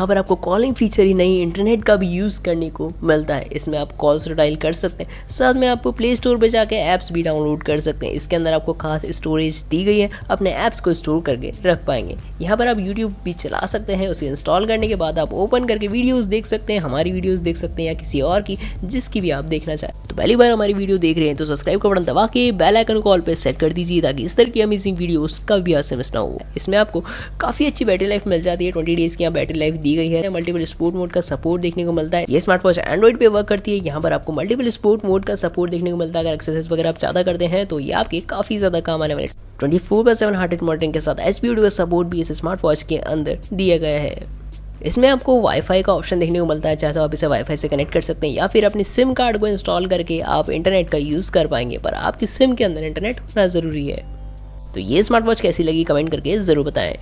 यहाँ पर आपको कॉलिंग फीचर ही नहीं इंटरनेट का भी यूज़ करने को मिलता है इसमें आप कॉल्स डायल कर सकते हैं साथ में आपको प्ले स्टोर पर जाके ऐप्स भी डाउनलोड कर सकते हैं इसके अंदर आपको खास स्टोरेज दी गई है अपने ऐप्स को स्टोर करके रख पाएंगे यहाँ पर आप यूट्यूब भी चला सकते हैं उसे इंस्टॉल करने के बाद आप ओपन करके वीडियोज़ देख सकते हैं हमारी वीडियोज़ देख सकते हैं या किसी और की जिसकी भी आप देखना चाहें तो पहली बार हमारी वीडियो देख रहे हैं तो सब्सक्राइब का बटन दबा के बेल आइकन को ऑल पर सेट कर दीजिए ताकि इस तरह की अमेजिंग वीडियोज़ का भी आसमिस ना हो इसमें आपको काफ़ी अच्छी बैटरी लाइफ मिल जाती है ट्वेंटी डेज़ की यहाँ बैटरी लाइफ दी गई है मल्टीपल स्पोर्ट मोड का सपोर्ट देखने को मिलता है ये स्मार्ट वॉच एंड्रॉइड पे वर्क करती है यहाँ पर आपको मल्टीपल स्पोर्ट मोड का सपोर्ट देखने को मिलता है अगर एक्सरसाइज वगैरह आप ज्यादा करते हैं तो ये आपके काफी ज्यादा काम आने वाले twenty four by seven heart monitoring के साथ एस का सपोर्ट भी इस स्मार्ट वॉच के अंदर दिया गया है इसमें आपको वाईफाई का ऑप्शन देखने को मिलता है चाहे तो आप इसे वाईफाई से कनेक्ट कर सकते हैं या फिर अपने सिम कार्ड को इंस्टॉल करके आप इंटरनेट का यूज़ कर पाएंगे पर आपकी सिम के अंदर इंटरनेट होना ज़रूरी है तो ये स्मार्ट वॉच कैसी लगी कमेंट करके ज़रूर बताएं